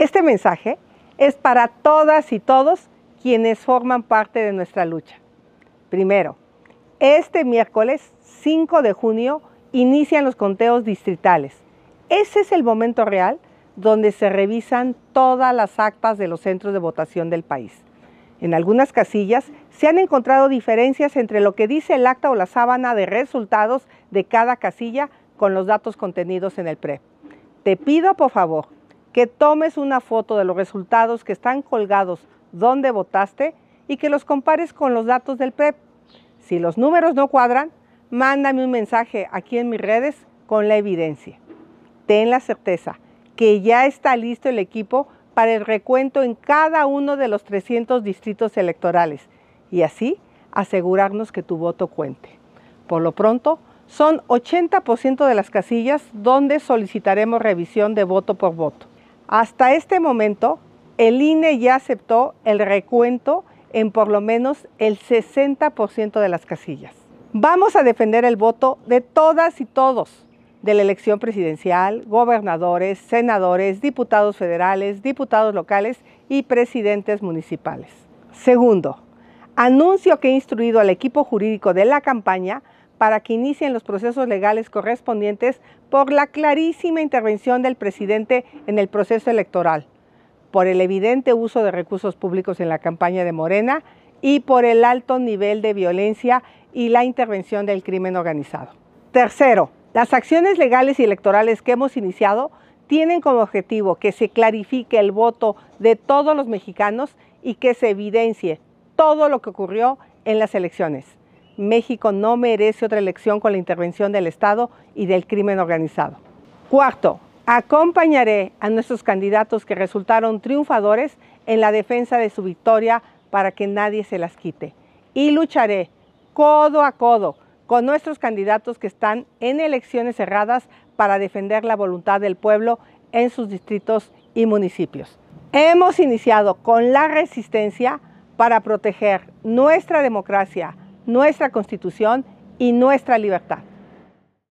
Este mensaje es para todas y todos quienes forman parte de nuestra lucha. Primero, este miércoles 5 de junio inician los conteos distritales. Ese es el momento real donde se revisan todas las actas de los centros de votación del país. En algunas casillas se han encontrado diferencias entre lo que dice el acta o la sábana de resultados de cada casilla con los datos contenidos en el PREP. Te pido por favor que tomes una foto de los resultados que están colgados donde votaste y que los compares con los datos del PREP. E si los números no cuadran, mándame un mensaje aquí en mis redes con la evidencia. Ten la certeza que ya está listo el equipo para el recuento en cada uno de los 300 distritos electorales y así asegurarnos que tu voto cuente. Por lo pronto, son 80% de las casillas donde solicitaremos revisión de voto por voto. Hasta este momento, el INE ya aceptó el recuento en por lo menos el 60% de las casillas. Vamos a defender el voto de todas y todos de la elección presidencial, gobernadores, senadores, diputados federales, diputados locales y presidentes municipales. Segundo, anuncio que he instruido al equipo jurídico de la campaña para que inicien los procesos legales correspondientes por la clarísima intervención del presidente en el proceso electoral, por el evidente uso de recursos públicos en la campaña de Morena y por el alto nivel de violencia y la intervención del crimen organizado. Tercero, las acciones legales y electorales que hemos iniciado tienen como objetivo que se clarifique el voto de todos los mexicanos y que se evidencie todo lo que ocurrió en las elecciones. México no merece otra elección con la intervención del Estado y del crimen organizado. Cuarto, acompañaré a nuestros candidatos que resultaron triunfadores en la defensa de su victoria para que nadie se las quite. Y lucharé codo a codo con nuestros candidatos que están en elecciones cerradas para defender la voluntad del pueblo en sus distritos y municipios. Hemos iniciado con la resistencia para proteger nuestra democracia, nuestra constitución y nuestra libertad.